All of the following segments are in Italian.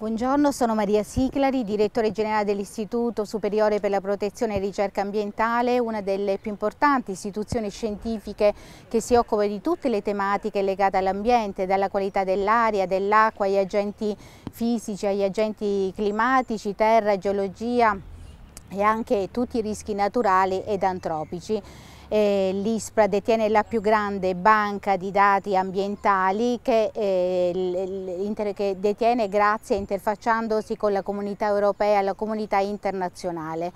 Buongiorno, sono Maria Siclari, direttore generale dell'Istituto Superiore per la Protezione e Ricerca Ambientale, una delle più importanti istituzioni scientifiche che si occupa di tutte le tematiche legate all'ambiente, dalla qualità dell'aria, dell'acqua, agli agenti fisici, agli agenti climatici, terra, geologia e anche tutti i rischi naturali ed antropici. Eh, L'ISPRA detiene la più grande banca di dati ambientali che, eh, che detiene grazie interfacciandosi con la comunità europea e la comunità internazionale.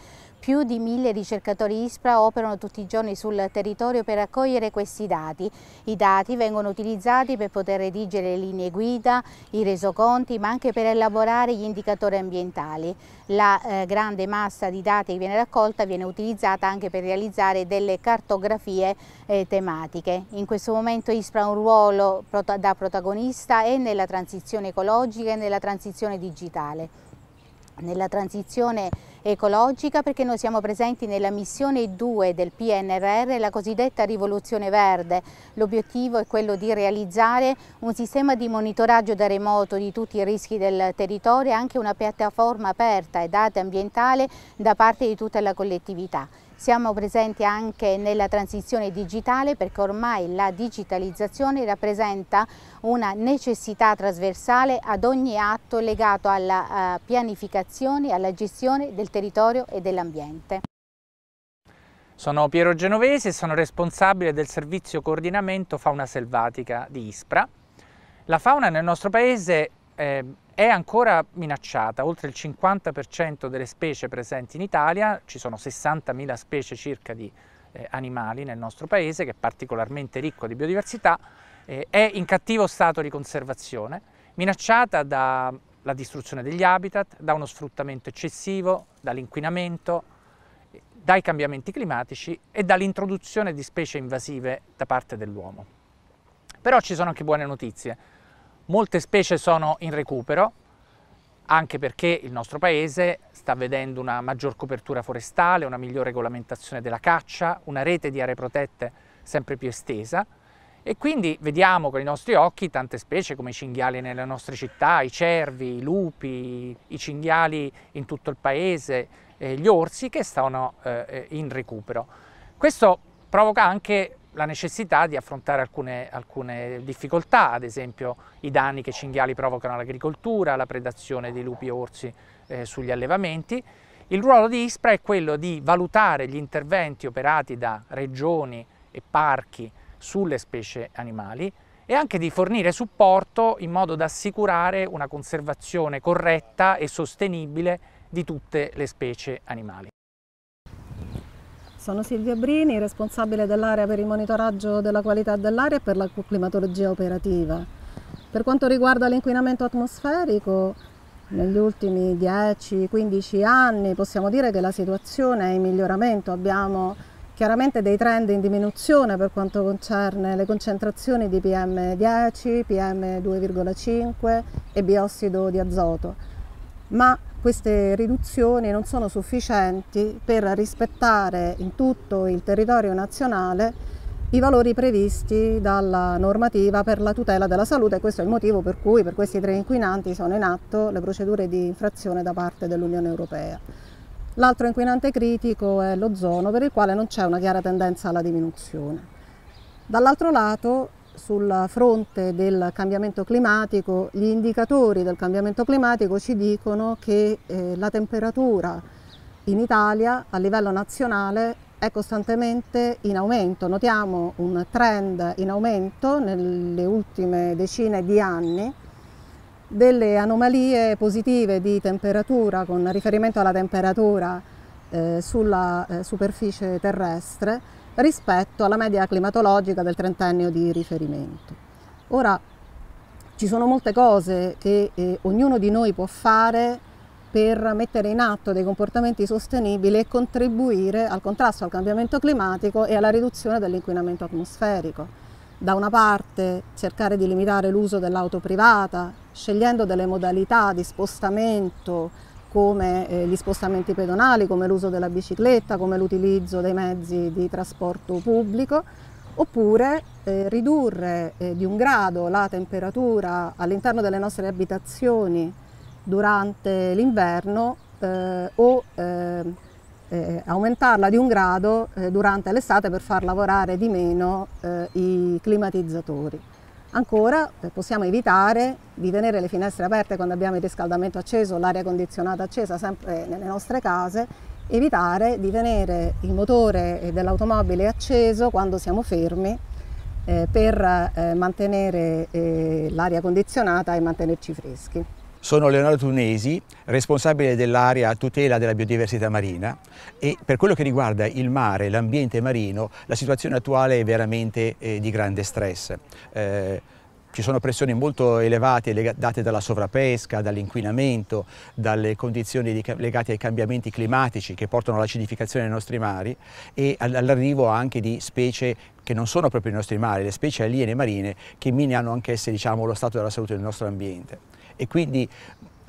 Più di mille ricercatori ISPRA operano tutti i giorni sul territorio per raccogliere questi dati. I dati vengono utilizzati per poter redigere le linee guida, i resoconti, ma anche per elaborare gli indicatori ambientali. La eh, grande massa di dati che viene raccolta viene utilizzata anche per realizzare delle cartografie eh, tematiche. In questo momento ISPRA ha un ruolo prota da protagonista e nella transizione ecologica e nella transizione digitale. Nella transizione ecologica perché noi siamo presenti nella missione 2 del PNRR, la cosiddetta rivoluzione verde. L'obiettivo è quello di realizzare un sistema di monitoraggio da remoto di tutti i rischi del territorio e anche una piattaforma aperta e data ambientale da parte di tutta la collettività. Siamo presenti anche nella transizione digitale perché ormai la digitalizzazione rappresenta una necessità trasversale ad ogni atto legato alla eh, pianificazione e alla gestione del territorio e dell'ambiente. Sono Piero Genovese e sono responsabile del servizio coordinamento fauna selvatica di Ispra. La fauna nel nostro paese eh, è ancora minacciata, oltre il 50% delle specie presenti in Italia, ci sono 60.000 specie circa di eh, animali nel nostro paese che è particolarmente ricco di biodiversità, eh, è in cattivo stato di conservazione, minacciata da la distruzione degli habitat, da uno sfruttamento eccessivo, dall'inquinamento, dai cambiamenti climatici e dall'introduzione di specie invasive da parte dell'uomo. Però ci sono anche buone notizie. Molte specie sono in recupero, anche perché il nostro paese sta vedendo una maggior copertura forestale, una migliore regolamentazione della caccia, una rete di aree protette sempre più estesa, e quindi vediamo con i nostri occhi tante specie come i cinghiali nelle nostre città, i cervi, i lupi, i cinghiali in tutto il paese, eh, gli orsi che stanno eh, eh, in recupero. Questo provoca anche la necessità di affrontare alcune, alcune, difficoltà, ad esempio i danni che i cinghiali provocano all'agricoltura, la predazione dei lupi e orsi eh, sugli allevamenti. Il ruolo di ISPRA è quello di valutare gli interventi operati da regioni e parchi sulle specie animali e anche di fornire supporto in modo da assicurare una conservazione corretta e sostenibile di tutte le specie animali. Sono Silvia Brini, responsabile dell'area per il monitoraggio della qualità dell'aria e per la climatologia operativa. Per quanto riguarda l'inquinamento atmosferico, negli ultimi 10-15 anni possiamo dire che la situazione è in miglioramento. Abbiamo chiaramente dei trend in diminuzione per quanto concerne le concentrazioni di PM10, PM2,5 e biossido di azoto, ma queste riduzioni non sono sufficienti per rispettare in tutto il territorio nazionale i valori previsti dalla normativa per la tutela della salute e questo è il motivo per cui per questi tre inquinanti sono in atto le procedure di infrazione da parte dell'Unione Europea. L'altro inquinante critico è l'ozono per il quale non c'è una chiara tendenza alla diminuzione. Dall'altro lato, sul fronte del cambiamento climatico, gli indicatori del cambiamento climatico ci dicono che eh, la temperatura in Italia a livello nazionale è costantemente in aumento. Notiamo un trend in aumento nelle ultime decine di anni delle anomalie positive di temperatura con riferimento alla temperatura eh, sulla eh, superficie terrestre rispetto alla media climatologica del trentennio di riferimento. Ora, ci sono molte cose che eh, ognuno di noi può fare per mettere in atto dei comportamenti sostenibili e contribuire al contrasto al cambiamento climatico e alla riduzione dell'inquinamento atmosferico da una parte cercare di limitare l'uso dell'auto privata, scegliendo delle modalità di spostamento come eh, gli spostamenti pedonali, come l'uso della bicicletta, come l'utilizzo dei mezzi di trasporto pubblico, oppure eh, ridurre eh, di un grado la temperatura all'interno delle nostre abitazioni durante l'inverno eh, o ehm, eh, aumentarla di un grado eh, durante l'estate per far lavorare di meno eh, i climatizzatori. Ancora eh, possiamo evitare di tenere le finestre aperte quando abbiamo il riscaldamento acceso, l'aria condizionata accesa sempre nelle nostre case, evitare di tenere il motore dell'automobile acceso quando siamo fermi eh, per eh, mantenere l'aria condizionata e mantenerci freschi. Sono Leonardo Tunesi, responsabile dell'area tutela della biodiversità marina e per quello che riguarda il mare, l'ambiente marino, la situazione attuale è veramente eh, di grande stress. Eh, ci sono pressioni molto elevate date dalla sovrappesca, dall'inquinamento, dalle condizioni legate ai cambiamenti climatici che portano all'acidificazione dei nostri mari e all'arrivo anche di specie che non sono proprio i nostri mari, le specie aliene marine che minano anch'esse diciamo, lo stato della salute del nostro ambiente e quindi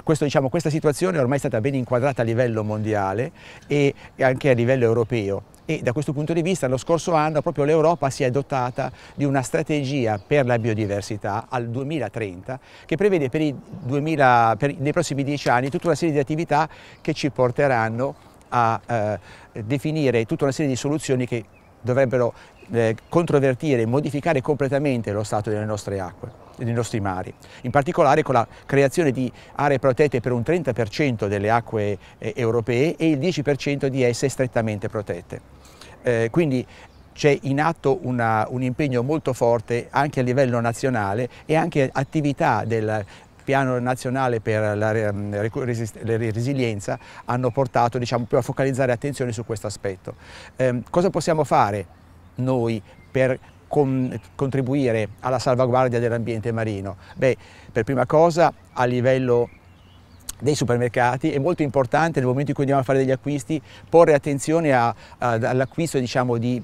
questo, diciamo, questa situazione è ormai stata ben inquadrata a livello mondiale e anche a livello europeo e da questo punto di vista lo scorso anno proprio l'Europa si è dotata di una strategia per la biodiversità al 2030 che prevede per, 2000, per nei prossimi dieci anni tutta una serie di attività che ci porteranno a eh, definire tutta una serie di soluzioni che dovrebbero eh, controvertire e modificare completamente lo stato delle nostre acque dei nostri mari, in particolare con la creazione di aree protette per un 30% delle acque eh, europee e il 10% di esse strettamente protette. Eh, quindi c'è in atto una, un impegno molto forte anche a livello nazionale e anche attività del, piano nazionale per la, mm, resilienza hanno portato diciamo, più a focalizzare attenzione su questo aspetto. Eh, cosa possiamo fare noi per con, contribuire alla salvaguardia dell'ambiente marino? Beh, per prima cosa a livello dei supermercati è molto importante nel momento in cui andiamo a fare degli acquisti porre attenzione all'acquisto diciamo, di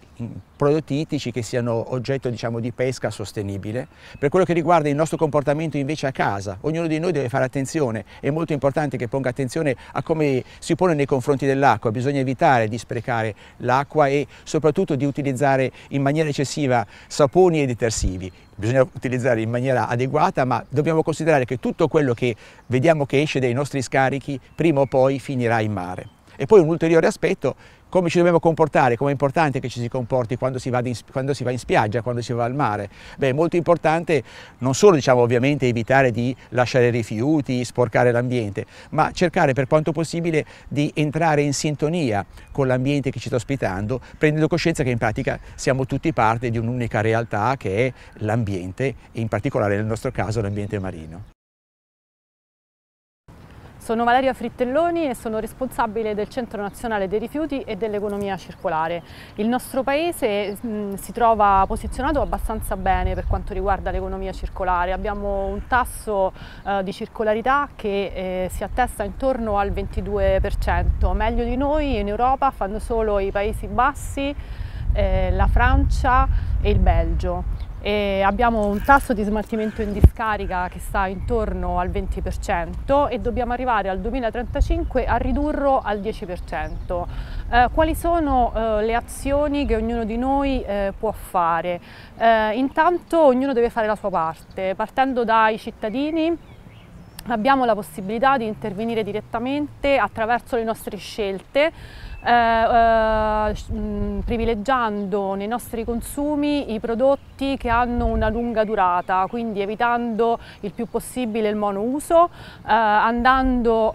prodotti ittici che siano oggetto diciamo, di pesca sostenibile. Per quello che riguarda il nostro comportamento invece a casa, ognuno di noi deve fare attenzione, è molto importante che ponga attenzione a come si pone nei confronti dell'acqua, bisogna evitare di sprecare l'acqua e soprattutto di utilizzare in maniera eccessiva saponi e detersivi. Bisogna utilizzare in maniera adeguata, ma dobbiamo considerare che tutto quello che vediamo che esce dai nostri scarichi prima o poi finirà in mare. E poi un ulteriore aspetto come ci dobbiamo comportare, come è importante che ci si comporti quando si, in, quando si, va in spiaggia, quando si va al mare. Beh, è molto importante non solo diciamo, ovviamente evitare di lasciare rifiuti, sporcare l'ambiente, ma cercare per quanto possibile di entrare in sintonia con l'ambiente che ci sta ospitando, prendendo coscienza che in pratica siamo tutti parte di un'unica realtà che è l'ambiente e in particolare nel nostro caso l'ambiente marino. Sono Valeria Frittelloni e sono responsabile del Centro Nazionale dei Rifiuti e dell'Economia Circolare. Il nostro paese mh, si trova posizionato abbastanza bene per quanto riguarda l'economia circolare. Abbiamo un tasso eh, di circolarità che eh, si attesta intorno al 22%. Meglio di noi in Europa fanno solo i Paesi Bassi, eh, la Francia e il Belgio. E abbiamo un tasso di smaltimento in discarica che sta intorno al 20% e dobbiamo arrivare al 2035 a ridurlo al 10%. Eh, quali sono eh, le azioni che ognuno di noi eh, può fare? Eh, intanto ognuno deve fare la sua parte, partendo dai cittadini abbiamo la possibilità di intervenire direttamente attraverso le nostre scelte eh, mh, eh, mm, privilegiando nei nostri consumi i prodotti che hanno una lunga durata, quindi evitando il più possibile il monouso, eh, andando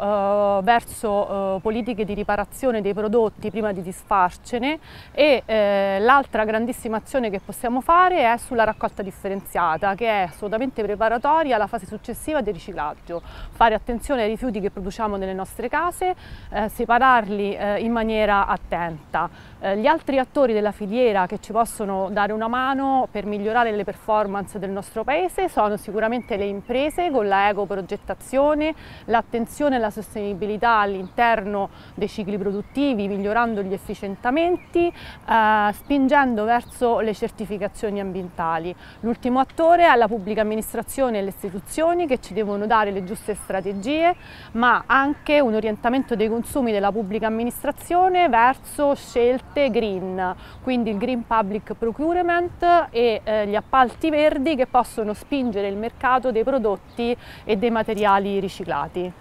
eh, verso politiche di riparazione dei prodotti prima di disfarcene e l'altra grandissima azione che possiamo fare è sulla raccolta differenziata che è assolutamente preparatoria alla fase successiva del riciclaggio. Fare attenzione ai rifiuti che produciamo nelle nostre case, separarli in maniera maniera attenta. Eh, gli altri attori della filiera che ci possono dare una mano per migliorare le performance del nostro paese sono sicuramente le imprese con la ecoprogettazione, l'attenzione alla sostenibilità all'interno dei cicli produttivi, migliorando gli efficientamenti, eh, spingendo verso le certificazioni ambientali. L'ultimo attore è la pubblica amministrazione e le istituzioni che ci devono dare le giuste strategie, ma anche un orientamento dei consumi della pubblica amministrazione transizione verso scelte green, quindi il green public procurement e eh, gli appalti verdi che possono spingere il mercato dei prodotti e dei materiali riciclati.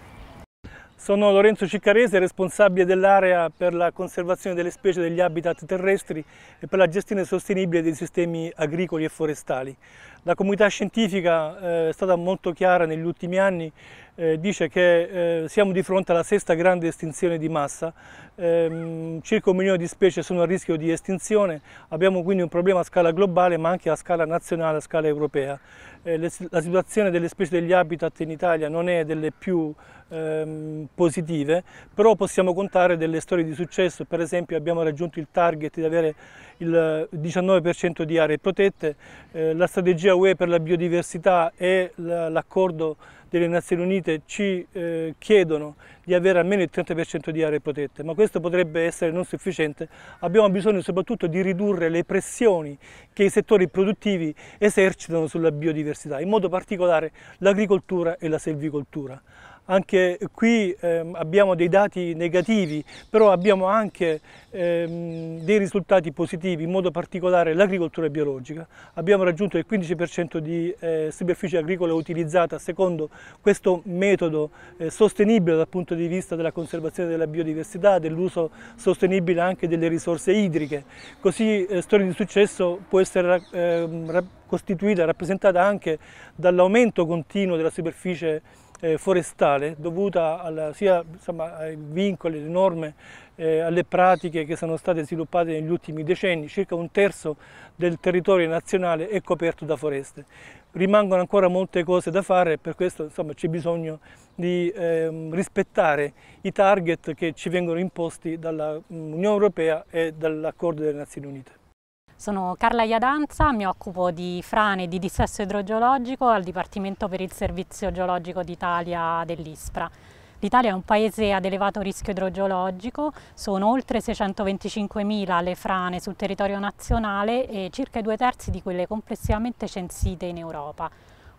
Sono Lorenzo Ciccarese, responsabile dell'area per la conservazione delle specie degli habitat terrestri e per la gestione sostenibile dei sistemi agricoli e forestali. La comunità scientifica eh, è stata molto chiara negli ultimi anni eh, dice che eh, siamo di fronte alla sesta grande estinzione di massa, eh, circa un milione di specie sono a rischio di estinzione, abbiamo quindi un problema a scala globale ma anche a scala nazionale, a scala europea. Eh, le, la situazione delle specie degli habitat in Italia non è delle più ehm, positive, però possiamo contare delle storie di successo, per esempio abbiamo raggiunto il target di avere il 19% di aree protette, eh, la strategia UE per la biodiversità e l'accordo delle Nazioni Unite ci eh, chiedono di avere almeno il 30% di aree protette, ma questo potrebbe essere non sufficiente. Abbiamo bisogno soprattutto di ridurre le pressioni che i settori produttivi esercitano sulla biodiversità, in modo particolare l'agricoltura e la selvicoltura. Anche qui ehm, abbiamo dei dati negativi, però abbiamo anche ehm, dei risultati positivi, in modo particolare l'agricoltura biologica. Abbiamo raggiunto il 15% di eh, superficie agricola utilizzata secondo questo metodo eh, sostenibile dal punto di vista della conservazione della biodiversità, dell'uso sostenibile anche delle risorse idriche. Così eh, storia di successo può essere ehm, costituita, rappresentata anche dall'aumento continuo della superficie eh, forestale dovuta alla, sia insomma, ai vincoli, alle norme, eh, alle pratiche che sono state sviluppate negli ultimi decenni, circa un terzo del territorio nazionale è coperto da foreste. Rimangono ancora molte cose da fare e per questo c'è bisogno di eh, rispettare i target che ci vengono imposti dall'Unione mm, Europea e dall'accordo delle Nazioni Unite. Sono Carla Iadanza, mi occupo di frane e di dissesto idrogeologico al Dipartimento per il Servizio Geologico d'Italia dell'ISPRA. L'Italia è un paese ad elevato rischio idrogeologico, sono oltre 625.000 le frane sul territorio nazionale e circa i due terzi di quelle complessivamente censite in Europa.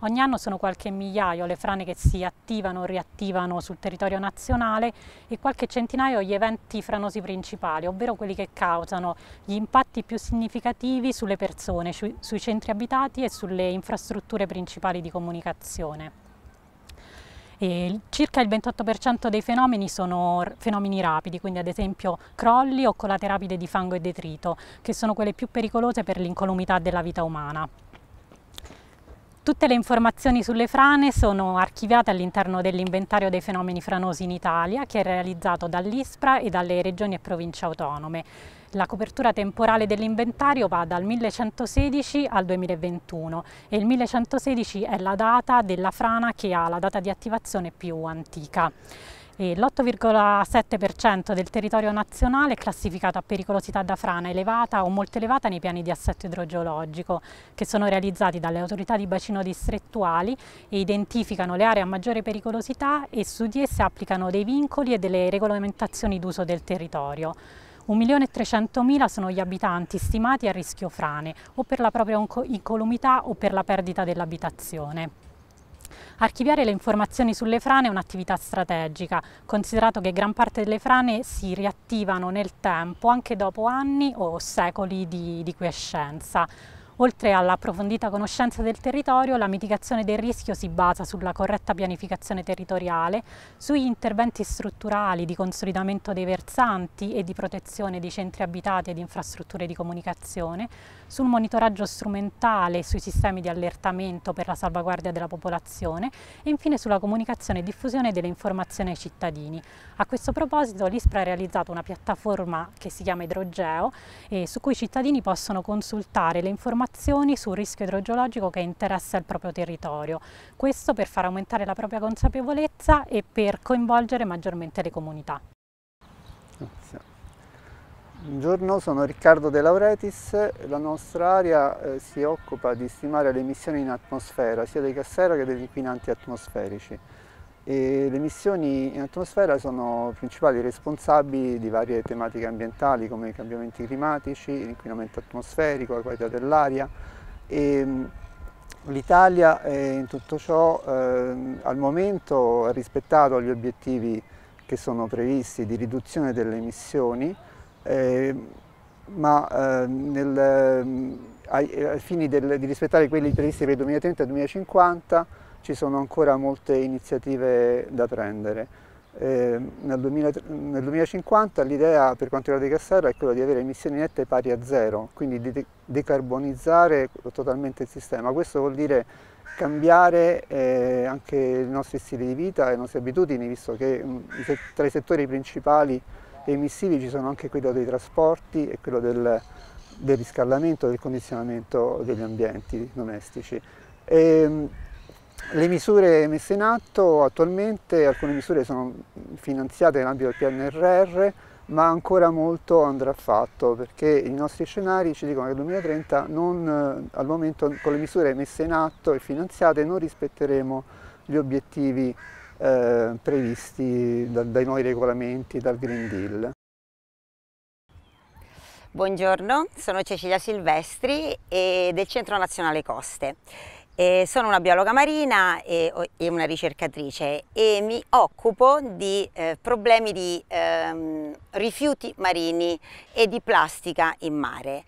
Ogni anno sono qualche migliaio le frane che si attivano o riattivano sul territorio nazionale e qualche centinaio gli eventi franosi principali, ovvero quelli che causano gli impatti più significativi sulle persone, su, sui centri abitati e sulle infrastrutture principali di comunicazione. E circa il 28% dei fenomeni sono fenomeni rapidi, quindi ad esempio crolli o colate rapide di fango e detrito, che sono quelle più pericolose per l'incolumità della vita umana. Tutte le informazioni sulle frane sono archiviate all'interno dell'inventario dei fenomeni franosi in Italia che è realizzato dall'ISPRA e dalle regioni e province autonome. La copertura temporale dell'inventario va dal 1116 al 2021 e il 1116 è la data della frana che ha la data di attivazione più antica. L'8,7% del territorio nazionale è classificato a pericolosità da frana elevata o molto elevata nei piani di assetto idrogeologico che sono realizzati dalle autorità di bacino distrettuali e identificano le aree a maggiore pericolosità e su di esse applicano dei vincoli e delle regolamentazioni d'uso del territorio. 1.300.000 sono gli abitanti stimati a rischio frane o per la propria incolumità o per la perdita dell'abitazione. Archiviare le informazioni sulle frane è un'attività strategica, considerato che gran parte delle frane si riattivano nel tempo, anche dopo anni o secoli di, di quiescenza. Oltre all'approfondita conoscenza del territorio, la mitigazione del rischio si basa sulla corretta pianificazione territoriale, sugli interventi strutturali di consolidamento dei versanti e di protezione dei centri abitati e di infrastrutture di comunicazione, sul monitoraggio strumentale e sui sistemi di allertamento per la salvaguardia della popolazione e infine sulla comunicazione e diffusione delle informazioni ai cittadini. A questo proposito l'ISPRA ha realizzato una piattaforma che si chiama Idrogeo eh, su cui i cittadini possono consultare le informazioni informazioni sul rischio idrogeologico che interessa il proprio territorio. Questo per far aumentare la propria consapevolezza e per coinvolgere maggiormente le comunità. Grazie. Buongiorno, sono Riccardo De Lauretis, la nostra area eh, si occupa di stimare le emissioni in atmosfera sia dei gas sera che degli inquinanti atmosferici. E le emissioni in atmosfera sono principali responsabili di varie tematiche ambientali come i cambiamenti climatici, l'inquinamento atmosferico, la qualità dell'aria l'Italia in tutto ciò eh, al momento ha rispettato gli obiettivi che sono previsti di riduzione delle emissioni eh, ma eh, nel, ai, ai fini del, di rispettare quelli previsti per il 2030 e il 2050 ci sono ancora molte iniziative da prendere. Eh, nel, 2000, nel, 2050 l'idea per quanto riguarda i Cassaro è quella di avere emissioni nette pari a zero, quindi di decarbonizzare totalmente il sistema. Questo vuol dire cambiare eh, anche i nostri stili di vita e le nostre abitudini, visto che mm, tra i settori principali emissivi ci sono anche quello dei trasporti e quello del, del riscaldamento, del condizionamento degli ambienti domestici. E, ehm, le misure messe in atto attualmente, alcune misure sono finanziate nell'ambito del PNRR, ma ancora molto andrà fatto perché i nostri scenari ci dicono che nel 2030 non, eh, al momento con le misure messe in atto e finanziate non rispetteremo gli obiettivi eh, previsti da, dai nuovi regolamenti, dal Green Deal. Buongiorno, sono Cecilia Silvestri e del Centro Nazionale Coste. Eh, sono una biologa marina e, e, una ricercatrice e mi occupo di eh, problemi di ehm, rifiuti marini e di plastica in mare.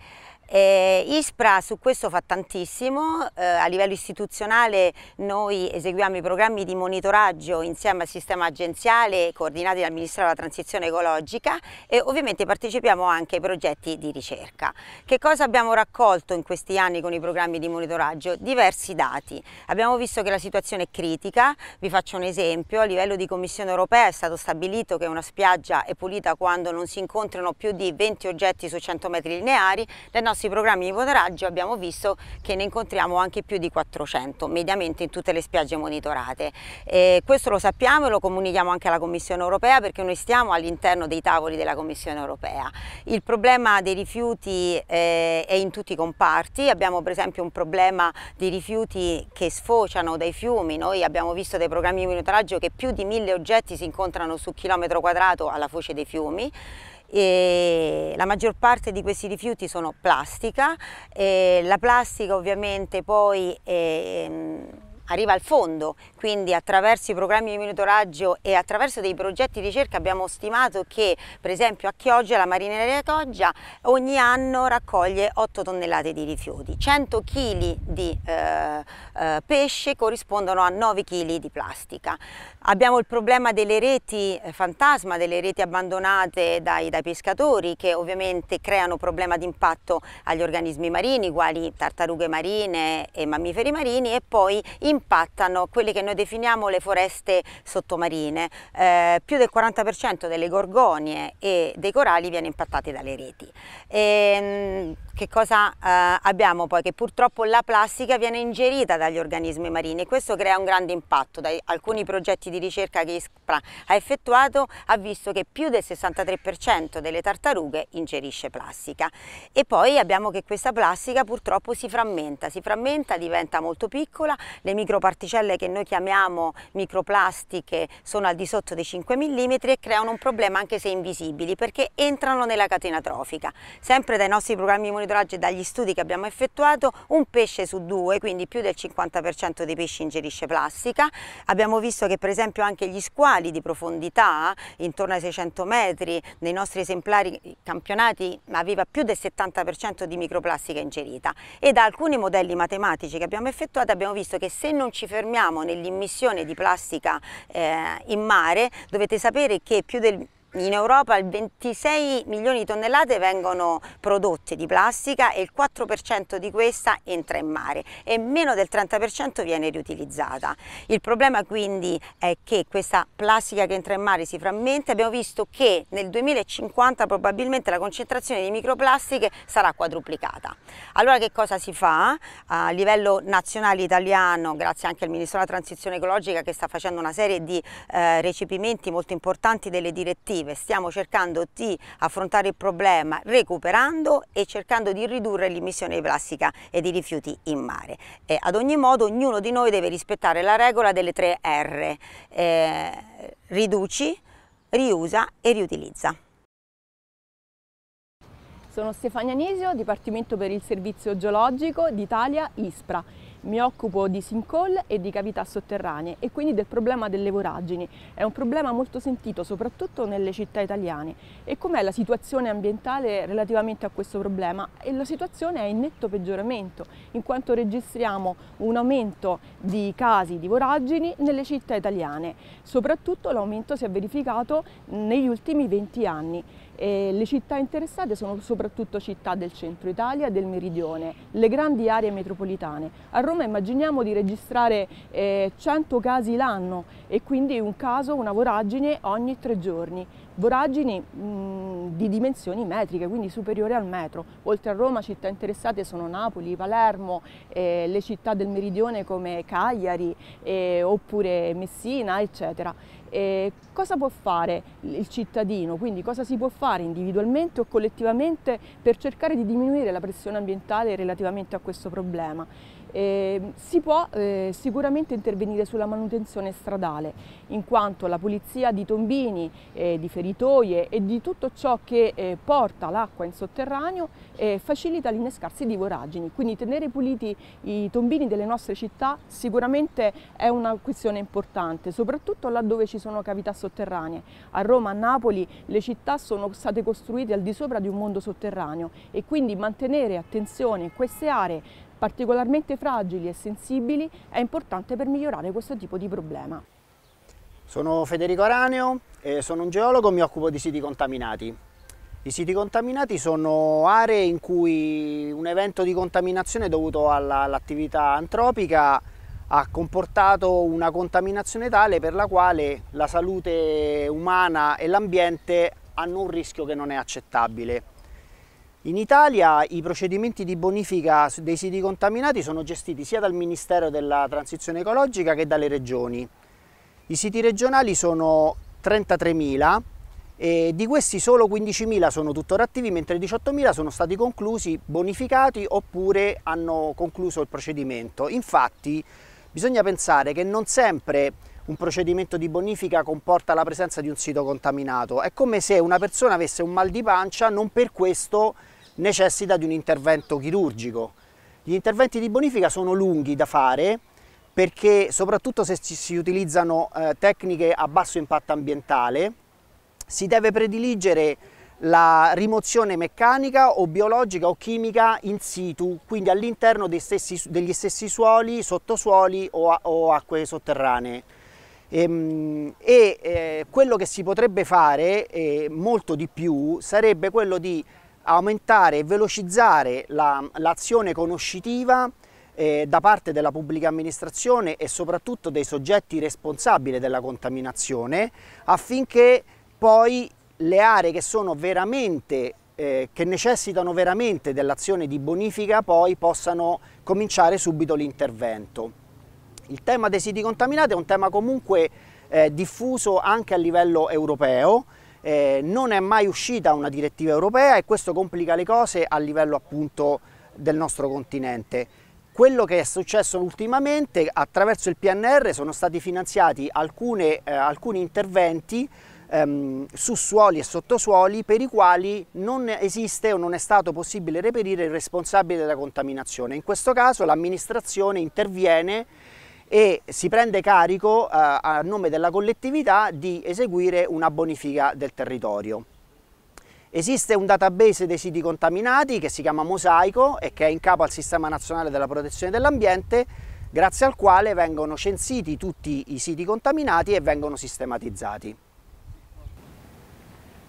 Eh, ISPRA su questo fa tantissimo, eh, a livello istituzionale noi eseguiamo i programmi di monitoraggio insieme al sistema agenziale coordinati dal Ministero della Transizione Ecologica e ovviamente partecipiamo anche ai progetti di ricerca. Che cosa abbiamo raccolto in questi anni con i programmi di monitoraggio? Diversi dati. Abbiamo visto che la situazione è critica, vi faccio un esempio, a livello di Commissione Europea è stato stabilito che una spiaggia è pulita quando non si incontrano più di 20 oggetti su 100 metri lineari, nel nostro nostri programmi di monitoraggio abbiamo visto che ne incontriamo anche più di 400 mediamente in tutte le spiagge monitorate. E questo lo sappiamo e lo comunichiamo anche alla Commissione europea perché noi stiamo all'interno dei tavoli della Commissione europea. Il problema dei rifiuti eh, è in tutti i comparti, abbiamo per esempio un problema di rifiuti che sfociano dai fiumi, noi abbiamo visto dei programmi di monitoraggio che più di mille oggetti si incontrano su chilometro quadrato alla foce dei fiumi e la maggior parte di questi rifiuti sono plastica, la plastica ovviamente poi è, ehm, arriva al fondo, quindi attraverso i programmi di monitoraggio e attraverso dei progetti di ricerca abbiamo stimato che per esempio a Chioggia, la marineria Chioggia, ogni anno raccoglie 8 tonnellate di rifiuti, 100 kg di eh, eh, pesce corrispondono a 9 kg di plastica. Abbiamo il problema delle reti eh, fantasma, delle reti abbandonate dai, dai pescatori che ovviamente creano problema di impatto agli organismi marini, quali tartarughe marine e mammiferi marini e poi impattano quelle che noi definiamo le foreste sottomarine. Eh, più del 40% delle gorgonie e dei corali viene impattati dalle reti. E, ehm, che cosa eh, abbiamo poi? Che purtroppo la plastica viene ingerita dagli organismi marini e questo crea un grande impatto. Da alcuni progetti di ricerca che ISPRA ha effettuato ha visto che più del 63% delle tartarughe ingerisce plastica. E poi abbiamo che questa plastica purtroppo si frammenta, si frammenta, diventa molto piccola, le microparticelle che noi chiamiamo microplastiche sono al di sotto dei 5 mm e creano un problema anche se invisibili perché entrano nella catena trofica. Sempre dai nostri programmi monitorati monitoraggi dagli studi che abbiamo effettuato un pesce su due, quindi più del 50% dei pesci ingerisce plastica. Abbiamo visto che per esempio anche gli squali di profondità, intorno ai 600 metri, nei nostri esemplari campionati aveva più del 70% di microplastica ingerita e da alcuni modelli matematici che abbiamo effettuato abbiamo visto che se non ci fermiamo nell'immissione di plastica eh, in mare dovete sapere che più del in Europa 26 milioni di tonnellate vengono prodotte di plastica e il 4% di questa entra in mare e meno del 30% viene riutilizzata. Il problema quindi è che questa plastica che entra in mare si frammenta. Abbiamo visto che nel 2050 probabilmente la concentrazione di microplastiche sarà quadruplicata. Allora che cosa si fa? A livello nazionale italiano, grazie anche al Ministro della Transizione Ecologica che sta facendo una serie di eh, recepimenti molto importanti delle direttive alternative, stiamo cercando di affrontare il problema recuperando e cercando di ridurre l'emissione di plastica e di rifiuti in mare. E ad ogni modo ognuno di noi deve rispettare la regola delle tre R, eh, riduci, riusa e riutilizza. Sono Stefania Nisio, Dipartimento per il Servizio Geologico d'Italia ISPRA mi occupo di sinkhole e di cavità sotterranee e quindi del problema delle voragini. È un problema molto sentito soprattutto nelle città italiane. E com'è la situazione ambientale relativamente a questo problema? E la situazione è in netto peggioramento, in quanto registriamo un aumento di casi di voragini nelle città italiane. Soprattutto l'aumento si è verificato negli ultimi 20 anni. E le città interessate sono soprattutto città del centro Italia e del meridione, le grandi aree metropolitane. A Roma immaginiamo di registrare eh, 100 casi l'anno e quindi un caso, una voragine ogni tre giorni. Voragini mh, di dimensioni metriche, quindi superiori al metro. Oltre a Roma città interessate sono Napoli, Palermo, eh, le città del meridione come Cagliari eh, oppure Messina, eccetera. Eh, cosa può fare il cittadino? Quindi cosa si può fare individualmente o collettivamente per cercare di diminuire la pressione ambientale relativamente a questo problema? Eh, si può eh, sicuramente intervenire sulla manutenzione stradale, in quanto la pulizia di tombini, eh, di feritoie e di tutto ciò che eh, porta l'acqua in sotterraneo eh, facilita l'innescarsi di voragini. Quindi tenere puliti i tombini delle nostre città sicuramente è una questione importante, soprattutto laddove ci sono cavità sotterranee. A Roma, a Napoli, le città sono state costruite al di sopra di un mondo sotterraneo e quindi mantenere attenzione queste aree particolarmente fragili e sensibili è importante per migliorare questo tipo di problema. Sono Federico Araneo, sono un geologo, e mi occupo di siti contaminati. I siti contaminati sono aree in cui un evento di contaminazione dovuto all'attività antropica ha comportato una contaminazione tale per la quale la salute umana e l'ambiente hanno un rischio che non è accettabile. In Italia i procedimenti di bonifica dei siti contaminati sono gestiti sia dal Ministero della Transizione Ecologica che dalle regioni. I siti regionali sono 33.000 e di questi solo 15.000 sono tuttora attivi mentre 18.000 sono stati conclusi, bonificati oppure hanno concluso il procedimento. Infatti bisogna pensare che non sempre un procedimento di bonifica comporta la presenza di un sito contaminato. È come se una persona avesse un mal di pancia, non per questo necessita di un intervento chirurgico. Gli interventi di bonifica sono lunghi da fare perché soprattutto se si utilizzano eh, tecniche a basso impatto ambientale si deve prediligere la rimozione meccanica o biologica o chimica in situ, quindi all'interno degli stessi suoli, sottosuoli o, o acque sotterranee. Ehm, e, e eh, quello che si potrebbe fare eh, molto di più sarebbe quello di aumentare e velocizzare l'azione la, conoscitiva eh, da parte della pubblica amministrazione e soprattutto dei soggetti responsabili della contaminazione affinché poi le aree che sono veramente eh, che necessitano veramente dell'azione di bonifica poi possano cominciare subito l'intervento. Il tema dei siti contaminati è un tema comunque eh, diffuso anche a livello europeo eh, non è mai uscita una direttiva europea e questo complica le cose a livello appunto del nostro continente. Quello che è successo ultimamente attraverso il PNR sono stati finanziati alcune, eh, alcuni interventi ehm, su suoli e sottosuoli per i quali non esiste o non è stato possibile reperire il responsabile della contaminazione. In questo caso l'amministrazione interviene e si prende carico eh, a nome della collettività di eseguire una bonifica del territorio. Esiste un database dei siti contaminati che si chiama Mosaico e che è in capo al Sistema Nazionale della Protezione dell'Ambiente, grazie al quale vengono censiti tutti i siti contaminati e vengono sistematizzati.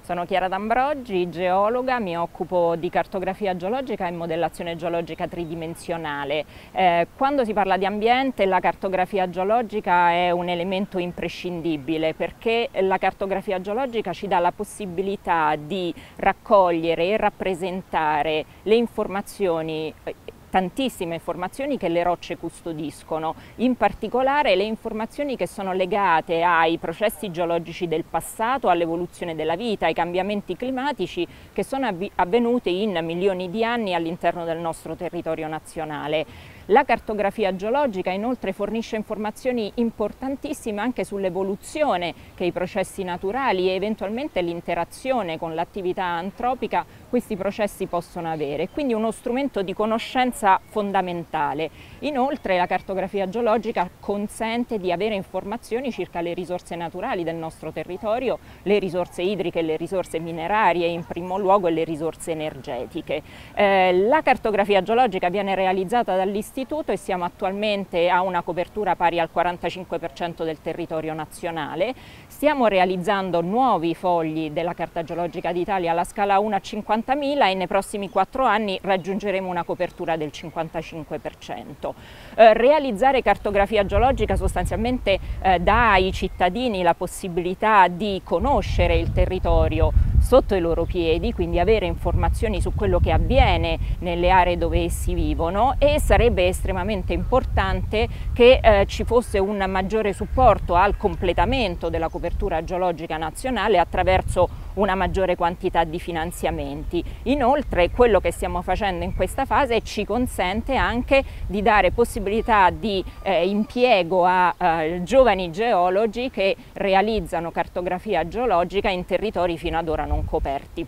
Sono Chiara D'Ambroggi, geologa, mi occupo di cartografia geologica e modellazione geologica tridimensionale. Eh, quando si parla di ambiente la cartografia geologica è un elemento imprescindibile perché la cartografia geologica ci dà la possibilità di raccogliere e rappresentare le informazioni eh, tantissime informazioni che le rocce custodiscono, in particolare le informazioni che sono legate ai processi geologici del passato, all'evoluzione della vita, ai cambiamenti climatici che sono avv avvenuti in milioni di anni all'interno del nostro territorio nazionale. La cartografia geologica inoltre fornisce informazioni importantissime anche sull'evoluzione che i processi naturali e eventualmente l'interazione con l'attività antropica questi processi possono avere, quindi uno strumento di conoscenza fondamentale. Inoltre la cartografia geologica consente di avere informazioni circa le risorse naturali del nostro territorio, le risorse idriche, le risorse minerarie in primo luogo e le risorse energetiche. Eh, la cartografia geologica viene realizzata dall'Istituto e siamo attualmente a una copertura pari al 45% del territorio nazionale. Stiamo realizzando nuovi fogli della Carta Geologica d'Italia alla scala 1 a 50 50.000 e nei prossimi quattro anni raggiungeremo una copertura del 55%. Eh, realizzare cartografia geologica sostanzialmente eh, dà ai cittadini la possibilità di conoscere il territorio sotto i loro piedi, quindi avere informazioni su quello che avviene nelle aree dove essi vivono e sarebbe estremamente importante che eh, ci fosse un maggiore supporto al completamento della copertura geologica nazionale attraverso una maggiore quantità di finanziamenti. Inoltre quello che stiamo facendo in questa fase ci consente anche di dare possibilità di eh, impiego a eh, giovani geologi che realizzano cartografia geologica in territori fino ad ora non coperti.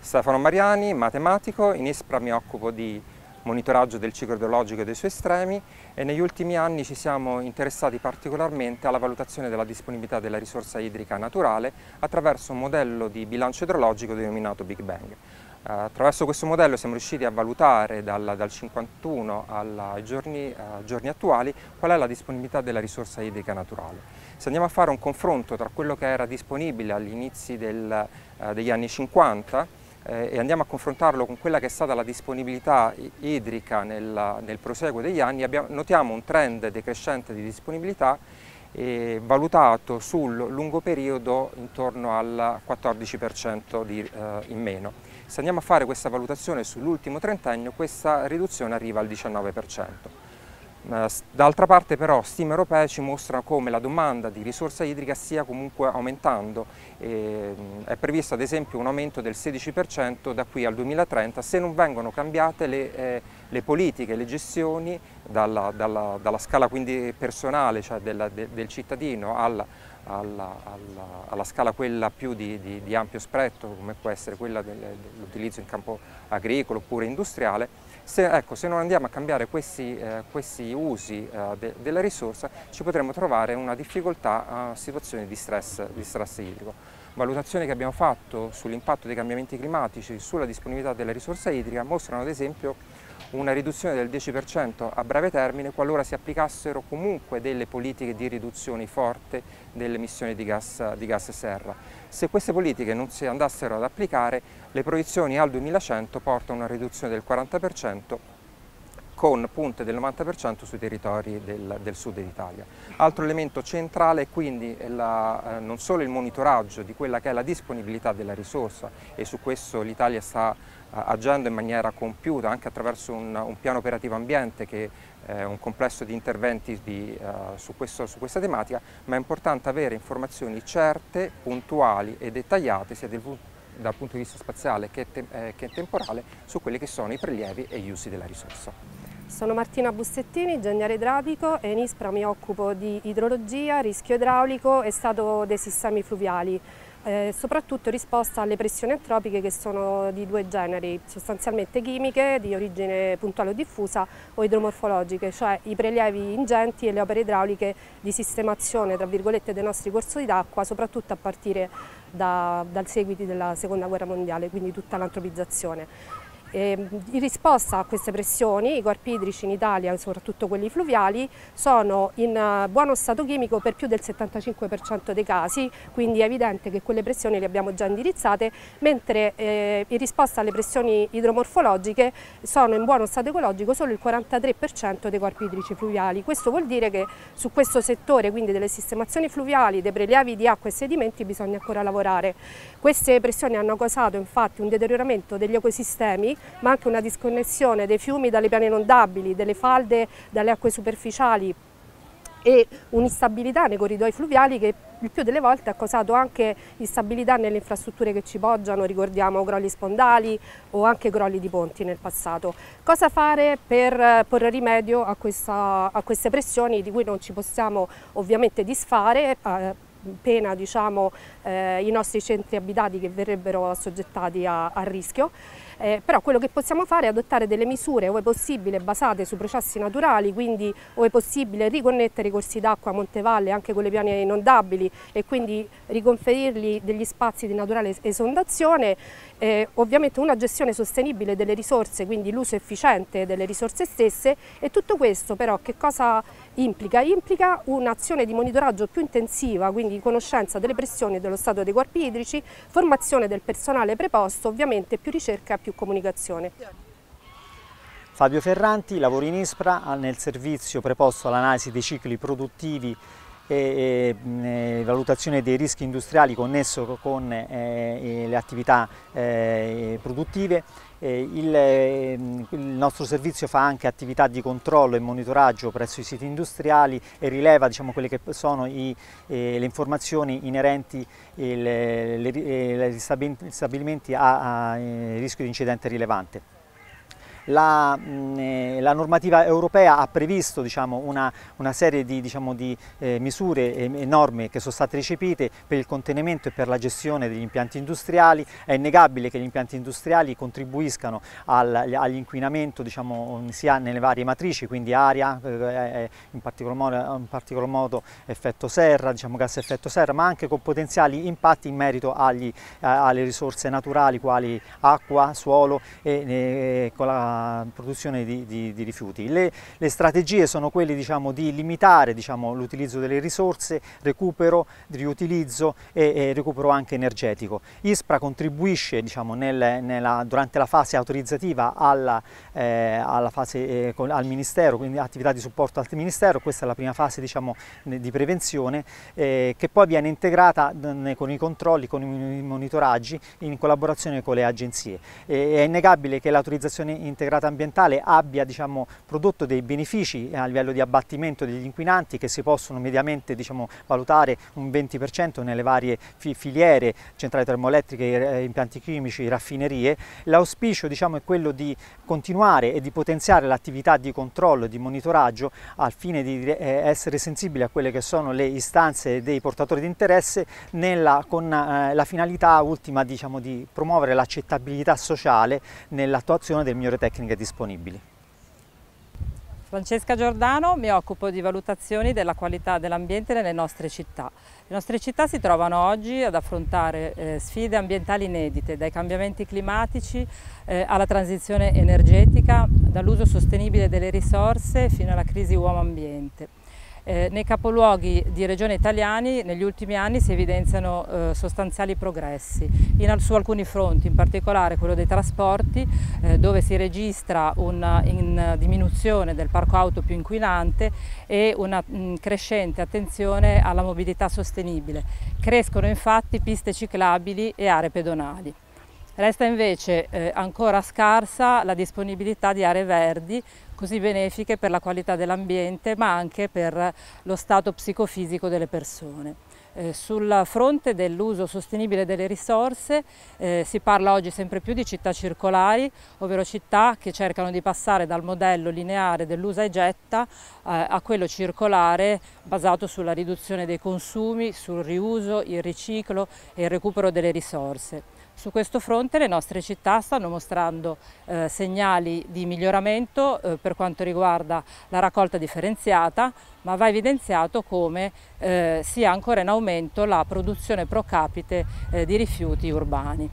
Stefano Mariani, matematico, in ISPRA mi occupo di monitoraggio del ciclo idrologico e dei suoi estremi e negli ultimi anni ci siamo interessati particolarmente alla valutazione della disponibilità della risorsa idrica naturale attraverso un modello di bilancio idrologico denominato Big Bang. Eh, attraverso questo modello siamo riusciti a valutare dal, dal 51 ai giorni, eh, giorni attuali qual è la disponibilità della risorsa idrica naturale. Se andiamo a fare un confronto tra quello che era disponibile agli inizi del, eh, degli anni 50 eh, e andiamo a confrontarlo con quella che è stata la disponibilità idrica nel, nel proseguo degli anni, abbiamo, notiamo un trend decrescente di disponibilità eh, valutato sul lungo periodo intorno al 14% di, eh, in meno. Se andiamo a fare questa valutazione sull'ultimo trentennio, questa riduzione arriva al 19%. Eh, d'altra parte però stime europee ci mostrano come la domanda di risorsa idrica stia comunque aumentando, ehm, è previsto ad esempio un aumento del 16% da qui al 2030 se non vengono cambiate le, eh, le politiche, le gestioni dalla, dalla, dalla scala quindi personale, cioè della, de, del cittadino, alla, alla, alla, alla, scala quella più di, di, di, ampio spettro come può essere quella dell'utilizzo in campo agricolo oppure industriale se, ecco, se non andiamo a cambiare questi, eh, questi usi eh, de della risorsa ci potremo trovare una difficoltà a eh, situazioni di stress, di stress idrico valutazioni che abbiamo fatto sull'impatto dei cambiamenti climatici sulla disponibilità della risorsa idrica mostrano ad esempio una riduzione del 10% a breve termine qualora si applicassero comunque delle politiche di riduzione forte delle emissioni di gas, di gas serra. Se queste politiche non si andassero ad applicare, le proiezioni al 2100 portano a una riduzione del 40% con punte del 90% sui territori del, del sud d'Italia. Altro elemento centrale è quindi la, eh, non solo il monitoraggio di quella che è la disponibilità della risorsa e su questo l'Italia sta agendo in maniera compiuta anche attraverso un, un piano operativo ambiente che è eh, un complesso di interventi di, uh, su, questo, su, questa tematica, ma è importante avere informazioni certe, puntuali e dettagliate sia del, dal punto di vista spaziale che, te, eh, che temporale su quelli che sono i prelievi e gli usi della risorsa. Sono Martina Bussettini, ingegnere idraulico e in ISPRA mi occupo di idrologia, rischio idraulico e stato dei sistemi fluviali eh, soprattutto risposta alle pressioni antropiche che sono di due generi, sostanzialmente chimiche di origine puntuale o diffusa o idromorfologiche, cioè i prelievi ingenti e le opere idrauliche di sistemazione tra virgolette, dei nostri corsi d'acqua, soprattutto a partire da, dal seguito della seconda guerra mondiale, quindi tutta l'antropizzazione. Ehm, in risposta a queste pressioni i corpi idrici in Italia, soprattutto quelli fluviali, sono in eh, buono stato chimico per più del 75% dei casi, quindi è evidente che quelle pressioni le abbiamo già indirizzate, mentre eh, in risposta alle pressioni idromorfologiche sono in buono stato ecologico solo il 43% dei corpi idrici fluviali. Questo vuol dire che su questo settore, quindi delle sistemazioni fluviali, dei prelievi di acqua e sedimenti, bisogna ancora lavorare. Queste pressioni hanno causato infatti un deterioramento degli ecosistemi ma anche una disconnessione dei fiumi dalle piane inondabili, delle falde dalle acque superficiali e un'instabilità nei corridoi fluviali che il più delle volte ha causato anche instabilità nelle infrastrutture che ci poggiano, ricordiamo crolli spondali o anche crolli di ponti nel passato. Cosa fare per eh, porre rimedio a, questa, a queste pressioni di cui non ci possiamo ovviamente disfare? Eh, pena diciamo, eh, i nostri centri abitati che verrebbero assoggettati a, a rischio. Eh, però quello che possiamo fare è adottare delle misure, ove possibile, basate su processi naturali, quindi ove possibile riconnettere i corsi d'acqua a Montevalle anche con le piane inondabili e quindi riconferirgli degli spazi di naturale esondazione eh, ovviamente una gestione sostenibile delle risorse, quindi l'uso efficiente delle risorse stesse e tutto questo però che cosa implica? Implica un'azione di monitoraggio più intensiva, quindi conoscenza delle pressioni e dello stato dei corpi idrici, formazione del personale preposto, ovviamente più ricerca e più comunicazione. Fabio Ferranti lavora in ISPRA nel servizio preposto all'analisi dei cicli produttivi e, e, valutazione dei rischi industriali connesso con eh, le attività eh, produttive. Il, il, nostro servizio fa anche attività di controllo e monitoraggio presso i siti industriali e rileva diciamo, quelle che sono i, eh, le informazioni inerenti ai stabilimenti a, a eh, rischio di incidente rilevante la, mm, eh, la normativa europea ha previsto diciamo, una, una, serie di, diciamo, di eh, misure e norme che sono state recepite per il contenimento e per la gestione degli impianti industriali, è innegabile che gli impianti industriali contribuiscano al, all'inquinamento diciamo, mm, sia nelle varie matrici, quindi aria, eh, eh in, particolar modo, eh, in particolar modo, effetto serra, diciamo, gas effetto serra, ma anche con potenziali impatti in merito agli, eh, alle risorse naturali quali acqua, suolo e con la produzione di, di, di rifiuti. Le, le, strategie sono quelle diciamo, di limitare diciamo, l'utilizzo delle risorse, recupero, riutilizzo e, e, recupero anche energetico. ISPRA contribuisce diciamo, nel, nella, durante la fase autorizzativa alla, eh, alla fase, eh, al Ministero, quindi attività di supporto al Ministero, questa è la prima fase diciamo, di prevenzione eh, che poi viene integrata con i controlli, con i monitoraggi in collaborazione con le agenzie. E, è innegabile che l'autorizzazione integrata integrata ambientale abbia diciamo, prodotto dei benefici eh, a livello di abbattimento degli inquinanti che si possono mediamente diciamo, valutare un 20% nelle varie filiere, centrali termoelettriche, eh, impianti chimici, raffinerie. L'auspicio diciamo, è quello di continuare e di potenziare l'attività di controllo e di monitoraggio al fine di eh, essere sensibili a quelle che sono le istanze dei portatori di interesse nella, con eh, la finalità ultima diciamo, di promuovere l'accettabilità sociale nell'attuazione del migliore tecnico tecniche disponibili. Francesca Giordano, mi occupo di valutazioni della qualità dell'ambiente nelle nostre città. Le nostre città si trovano oggi ad affrontare eh, sfide ambientali inedite, dai cambiamenti climatici eh, alla transizione energetica, dall'uso sostenibile delle risorse fino alla crisi uomo-ambiente. Eh, nei capoluoghi di regione italiani negli ultimi anni si evidenziano eh, sostanziali progressi in, su alcuni fronti, in particolare quello dei trasporti eh, dove si registra una in, diminuzione del parco auto più inquinante e una mh, mm, crescente attenzione alla mobilità sostenibile. Crescono infatti piste ciclabili e aree pedonali. Resta invece eh, ancora scarsa la disponibilità di aree verdi così benefiche per la qualità dell'ambiente ma anche per lo stato psicofisico delle persone. Eh, sul fronte dell'uso sostenibile delle risorse eh, si parla oggi sempre più di città circolari, ovvero città che cercano di passare dal modello lineare dell'usa e getta eh, a quello circolare basato sulla riduzione dei consumi, sul riuso, il riciclo e il recupero delle risorse. Su questo fronte le nostre città stanno mostrando eh, segnali di miglioramento eh, per quanto riguarda la raccolta differenziata, ma va evidenziato come eh, sia ancora in aumento la produzione pro capite eh, di rifiuti urbani.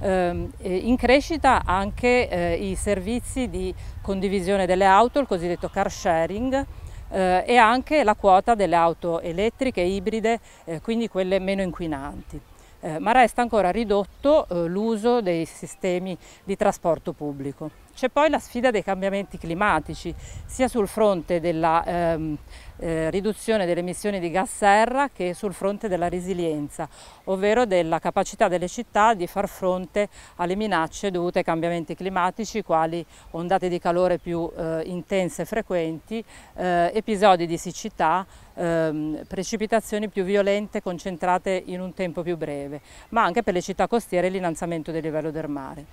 Ehm, eh, in crescita anche eh, i servizi di condivisione delle auto, il cosiddetto car sharing, e anche la quota delle auto elettriche, ibride, quindi quelle meno inquinanti eh, ma resta ancora ridotto eh, l'uso dei sistemi di trasporto pubblico. C'è poi la sfida dei cambiamenti climatici, sia sul fronte della ehm, eh, riduzione delle emissioni di gas serra che sul fronte della resilienza, ovvero della capacità delle città di far fronte alle minacce dovute ai cambiamenti climatici, quali ondate di calore più eh, intense e frequenti, eh, episodi di siccità, ehm, precipitazioni più violente concentrate in un tempo più breve, ma anche per le città costiere l'innalzamento del livello del mare.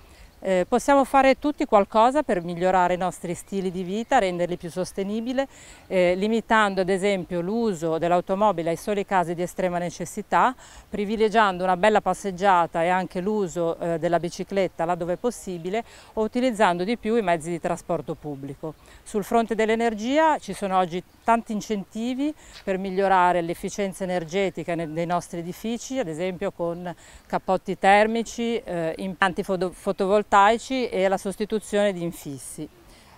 Eh, possiamo fare tutti qualcosa per migliorare i nostri stili di vita, renderli più sostenibili, eh, limitando ad esempio l'uso dell'automobile ai soli casi di estrema necessità, privilegiando una bella passeggiata e anche l'uso eh, della bicicletta laddove possibile o utilizzando di più i mezzi di trasporto pubblico. Sul fronte dell'energia ci sono oggi tanti incentivi per migliorare l'efficienza energetica dei nostri edifici, ad esempio con cappotti termici, eh, impianti fotovoltaici, fotovoltaici e la sostituzione di infissi.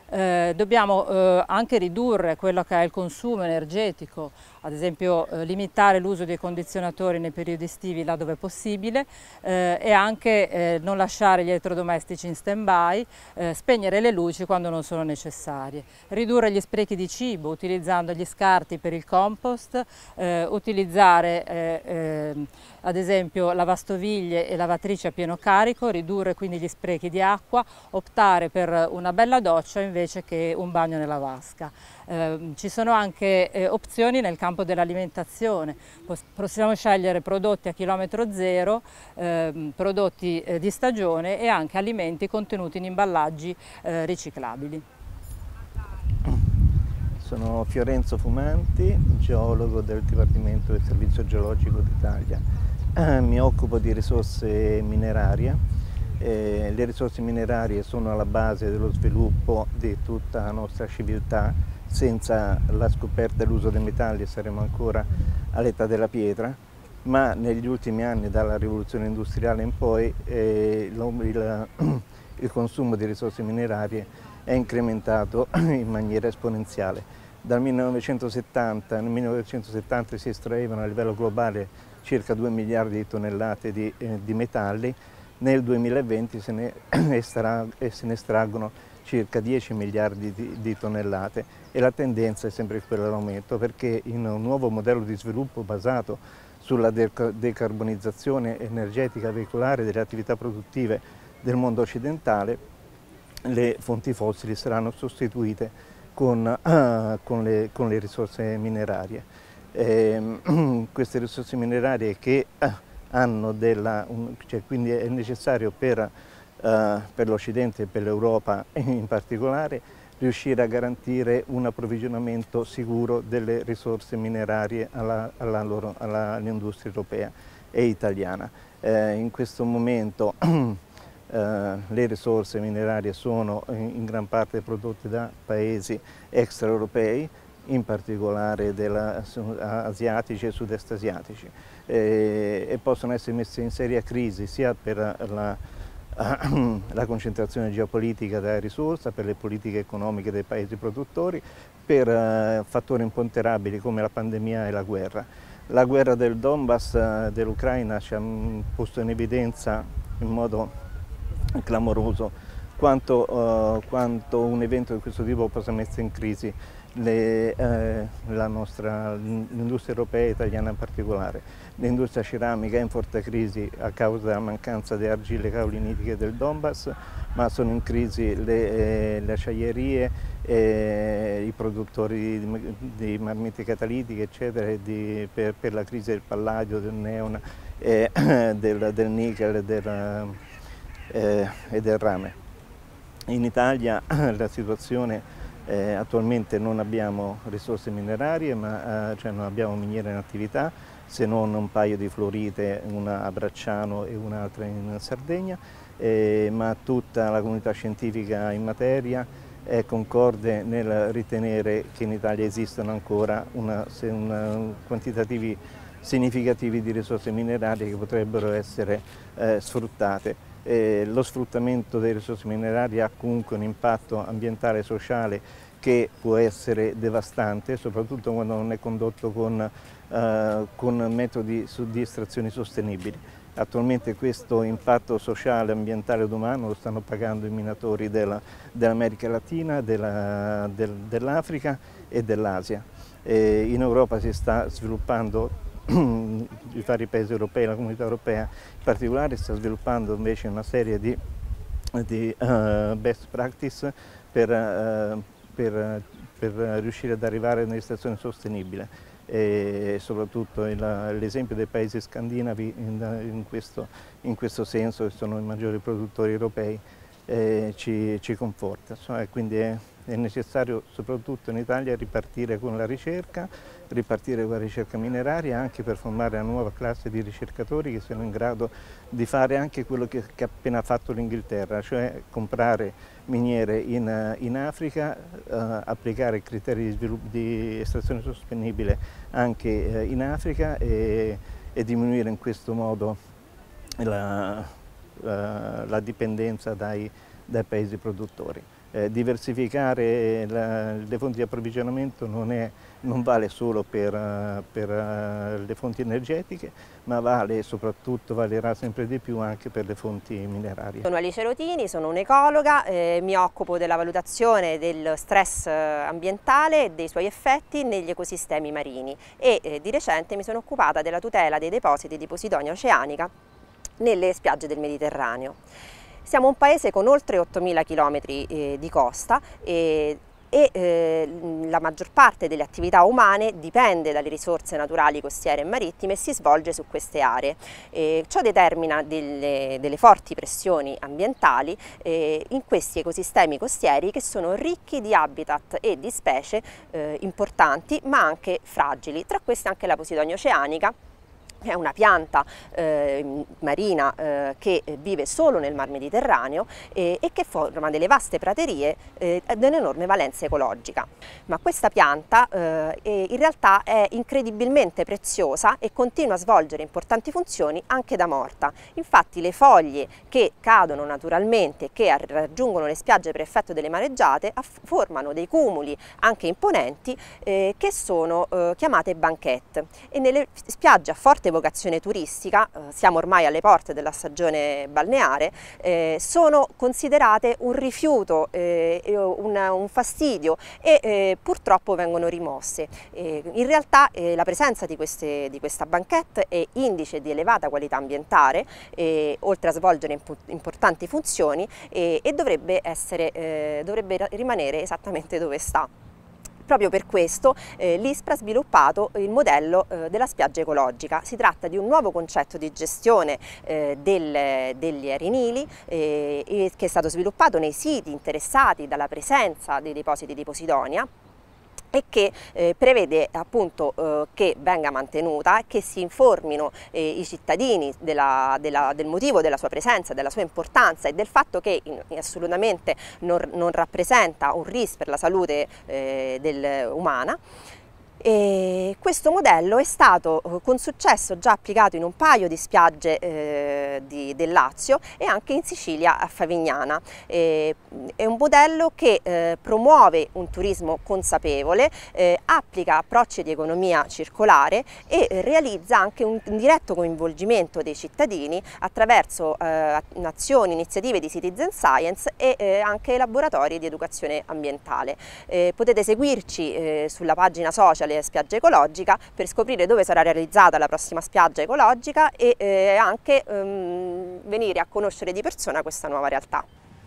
Eh, dobbiamo eh, anche ridurre quello che è il consumo energetico ad esempio eh, limitare l'uso dei condizionatori nei periodi estivi là dove è possibile eh, e anche eh, non lasciare gli elettrodomestici in stand-by, eh, spegnere le luci quando non sono necessarie, ridurre gli sprechi di cibo utilizzando gli scarti per il compost, eh, utilizzare eh, ehm, ad esempio lavastoviglie e lavatrici a pieno carico, ridurre quindi gli sprechi di acqua, optare per una bella doccia invece che un bagno nella vasca. Ehm, ci sono anche eh, opzioni nel campo dell'alimentazione, possiamo scegliere prodotti a chilometro zero, ehm, eh, prodotti di stagione e anche alimenti contenuti in imballaggi eh, riciclabili. Sono Fiorenzo Fumanti, geologo del Dipartimento del Servizio Geologico d'Italia. Eh, mi occupo di risorse minerarie. Eh, le risorse minerarie sono alla base dello sviluppo di tutta la nostra civiltà senza la scoperta e l'uso dei metalli saremmo ancora all'età della pietra, ma negli ultimi anni dalla rivoluzione industriale in poi eh, il, il consumo di risorse minerarie è incrementato in maniera esponenziale. Dal 1970, nel 1970 si estraevano a livello globale circa 2 miliardi di tonnellate di, eh, di metalli, nel 2020 eh, se ne, estraggono circa 10 miliardi di, di, tonnellate e la tendenza è sempre quella all'aumento perché in un nuovo modello di sviluppo basato sulla decarbonizzazione energetica veicolare delle attività produttive del mondo occidentale le fonti fossili saranno sostituite con, ah, con, le, con le, risorse minerarie. Eh, queste risorse minerarie che ah, hanno della, un, cioè, quindi è necessario per eh, per l'Occidente e per l'Europa in particolare, riuscire a garantire un approvvigionamento sicuro delle risorse minerarie all'industria europea e italiana. Eh, in questo momento eh, le risorse minerarie sono in gran parte prodotte da paesi extraeuropei, in particolare della, asiatici e sud-est asiatici, eh, e possono essere messe in seria crisi sia per la la concentrazione geopolitica della risorsa, per le politiche economiche dei paesi produttori, per eh, fattori imponderabili come la pandemia e la guerra. La guerra del Donbass eh, dell'Ucraina ci ha mm, posto in evidenza in modo clamoroso quanto, uh, quanto un evento di questo tipo possa mettere in crisi le, eh, nostra, l'industria europea e italiana in particolare. L'industria ceramica è in forte crisi a causa della mancanza di argille caolinitiche del Donbass, ma sono in crisi le, eh, le acciaierie, eh, i produttori di, di, marmite catalitiche, eccetera, di, per, per, la crisi del palladio, del neon, del, del, nickel del, eh, e del rame. In Italia la situazione è eh, attualmente non abbiamo risorse minerarie, ma eh, cioè non abbiamo miniere in attività, se non un paio di florite, una a Bracciano e un'altra in Sardegna, eh, ma tutta la comunità scientifica in materia è eh, concorde nel ritenere che in Italia esistono ancora una, una, quantitativi significativi di risorse minerarie che potrebbero essere eh, sfruttate eh, lo sfruttamento delle risorse minerarie ha comunque un impatto ambientale e sociale che può essere devastante, soprattutto quando non è condotto con, eh, con metodi di estrazione sostenibili. Attualmente questo impatto sociale, ambientale ed umano lo stanno pagando i minatori dell'America dell Latina, dell'Africa e dell'Asia. Eh, in Europa si sta sviluppando i vari paesi europei, la comunità europea in particolare, sta sviluppando invece una serie di, di uh, best practice per, uh, per, per, riuscire ad arrivare a un'estrazione sostenibile e soprattutto l'esempio dei paesi scandinavi in, in, questo, in questo senso, che sono i maggiori produttori europei, eh, ci, ci, conforta. Insomma, quindi è, è, necessario soprattutto in Italia ripartire con la ricerca ripartire con la ricerca mineraria anche per formare una nuova classe di ricercatori che siano in grado di fare anche quello che, ha appena fatto l'Inghilterra, cioè comprare miniere in, in Africa, eh, applicare criteri di, sviluppo, di estrazione sostenibile anche eh, in Africa e, e, diminuire in questo modo la, la, la dipendenza dai, dai paesi produttori. Eh, diversificare la, le fonti di approvvigionamento non è non vale solo per, eh, per, eh, le fonti energetiche, ma vale e soprattutto valerà sempre di più anche per le fonti minerarie. Sono Alice Rotini, sono un'ecologa, eh, mi occupo della valutazione del stress eh, ambientale e dei suoi effetti negli ecosistemi marini e eh, di recente mi sono occupata della tutela dei depositi di posidonia oceanica nelle spiagge del Mediterraneo. Siamo un paese con oltre 8.000 km eh, di costa e e eh, la maggior parte delle attività umane dipende dalle risorse naturali costiere e marittime e si svolge su queste aree. Eh, ciò determina delle, delle, forti pressioni ambientali eh, in questi ecosistemi costieri che sono ricchi di habitat e di specie eh, importanti ma anche fragili, tra queste anche la posidonia oceanica è una pianta eh, marina eh, che vive solo nel Mar Mediterraneo e, e che forma delle vaste praterie eh, ad un'enorme valenza ecologica. Ma questa pianta eh, in realtà è incredibilmente preziosa e continua a svolgere importanti funzioni anche da morta. Infatti le foglie che cadono naturalmente e che raggiungono le spiagge per effetto delle mareggiate formano dei cumuli anche imponenti eh, che sono eh, chiamate banquette e nelle spiagge a forte vocazione turistica, eh, siamo ormai alle porte della stagione balneare, eh, sono considerate un rifiuto, eh, un, fastidio e purtroppo vengono rimosse. in realtà la presenza di, queste, di questa banchette è indice di elevata qualità ambientale, oltre a svolgere importanti funzioni e, dovrebbe, essere, dovrebbe rimanere esattamente dove sta. Proprio per questo eh, l'ISPRA ha sviluppato il modello eh, della spiaggia ecologica. Si tratta di un nuovo concetto di gestione eh, del, degli arenili eh, che è stato sviluppato nei siti interessati dalla presenza dei depositi di Posidonia e che eh, prevede appunto eh, che venga mantenuta e che si informino eh, i cittadini della, della, del motivo della sua presenza, della sua importanza e del fatto che in, assolutamente non, non, rappresenta un rischio per la salute eh, del, umana. E questo modello è stato eh, con successo già applicato in un paio di spiagge eh, di, del Lazio e anche in Sicilia a Favignana. E, mm, è un modello che eh, promuove un turismo consapevole, eh, applica approcci di economia circolare e realizza anche un, un diretto coinvolgimento dei cittadini attraverso eh, azioni, iniziative di citizen science e eh, anche laboratori di educazione ambientale. potete seguirci sulla pagina social quale spiaggia ecologica per scoprire dove sarà realizzata la prossima spiaggia ecologica e eh, anche ehm, venire a conoscere di persona questa nuova realtà.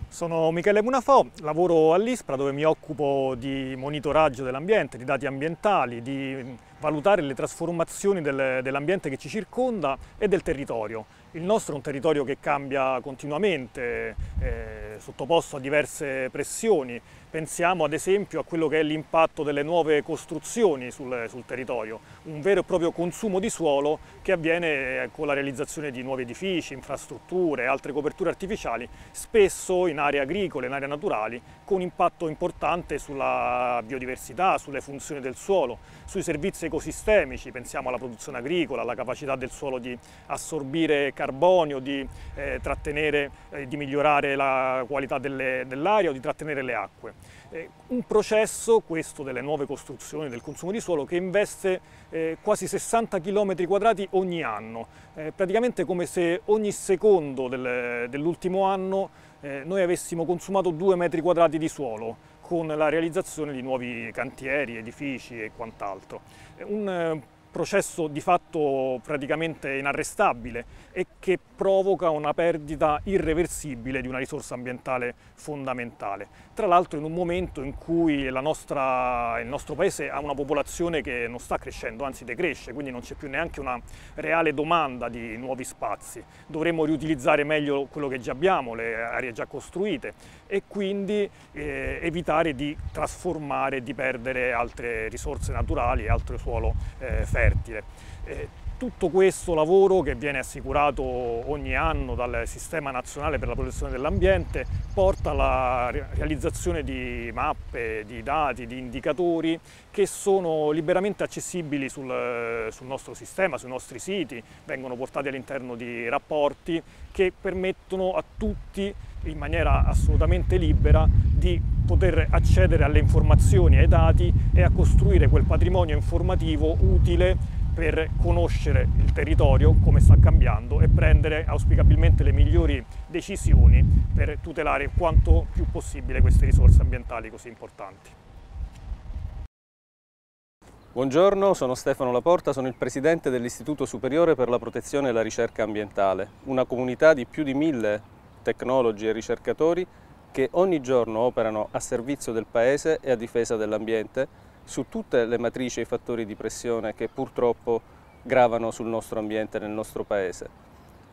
Sono Michele Munafò, lavoro all'ISPRA dove mi occupo di monitoraggio dell'ambiente, di dati ambientali, di mm, valutare le trasformazioni del, dell'ambiente che ci circonda e del territorio. Il nostro è un territorio che cambia continuamente, eh, sottoposto a diverse pressioni, Pensiamo ad esempio a quello che è l'impatto delle nuove costruzioni sul, sul, territorio, un vero e proprio consumo di suolo che avviene eh, con la realizzazione di nuovi edifici, infrastrutture altre coperture artificiali, spesso in aree agricole, in aree naturali, con impatto importante sulla biodiversità, sulle funzioni del suolo, sui servizi ecosistemici, pensiamo alla produzione agricola, alla capacità del suolo di assorbire carbonio, di eh, trattenere, eh, di migliorare la qualità dell'aria dell o di trattenere le acque. Eh, un processo, questo delle nuove costruzioni del consumo di suolo, che investe eh, quasi 60 km quadrati ogni anno, eh, praticamente come se ogni secondo del, dell'ultimo anno eh, noi avessimo consumato 2 metri quadrati di suolo con la realizzazione di nuovi cantieri, edifici e quant'altro. Un eh, processo di fatto praticamente inarrestabile e che provoca una perdita irreversibile di una risorsa ambientale fondamentale. Tra l'altro in un momento in cui nostra, il nostro paese ha una popolazione che non sta crescendo, anzi decresce, quindi non c'è più neanche una reale domanda di nuovi spazi. Dovremmo riutilizzare meglio quello che già abbiamo, le aree già costruite e quindi eh, evitare di trasformare, di perdere altre risorse naturali e altro suolo eh, fertile. Eh, tutto questo lavoro che viene assicurato ogni anno dal Sistema Nazionale per la Protezione dell'Ambiente porta alla realizzazione di mappe, di dati, di indicatori che sono liberamente accessibili sul, sul nostro sistema, sui nostri siti, vengono portati all'interno di rapporti che permettono a tutti in maniera assolutamente libera di poter accedere alle informazioni, ai dati e a costruire quel patrimonio informativo utile per conoscere il territorio, come sta cambiando e prendere auspicabilmente le migliori decisioni per tutelare quanto più possibile queste risorse ambientali così importanti. Buongiorno, sono Stefano Laporta, sono il presidente dell'Istituto Superiore per la Protezione e la Ricerca Ambientale, una comunità di più di mille tecnologi e ricercatori che ogni giorno operano a servizio del Paese e a difesa dell'ambiente su tutte le matrici e i fattori di pressione che purtroppo gravano sul nostro ambiente nel nostro paese.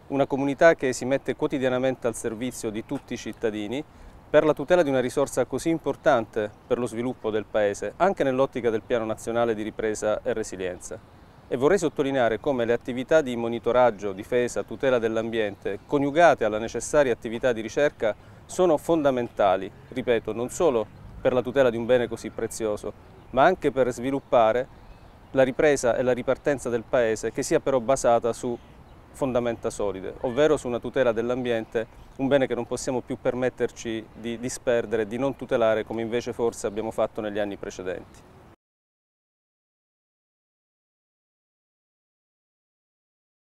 Una comunità che si mette quotidianamente al servizio di tutti i cittadini per la tutela di una risorsa così importante per lo sviluppo del Paese, anche nell'ottica del Piano Nazionale di Ripresa e Resilienza. E vorrei sottolineare come le attività di monitoraggio, difesa, tutela dell'ambiente, coniugate alla necessaria attività di ricerca, sono fondamentali, ripeto, non solo per la tutela di un bene così prezioso, ma anche per sviluppare la ripresa e la ripartenza del Paese che sia però basata su fondamenta solide, ovvero su una tutela dell'ambiente, un bene che non possiamo più permetterci di disperdere, di non tutelare come invece forse abbiamo fatto negli anni precedenti.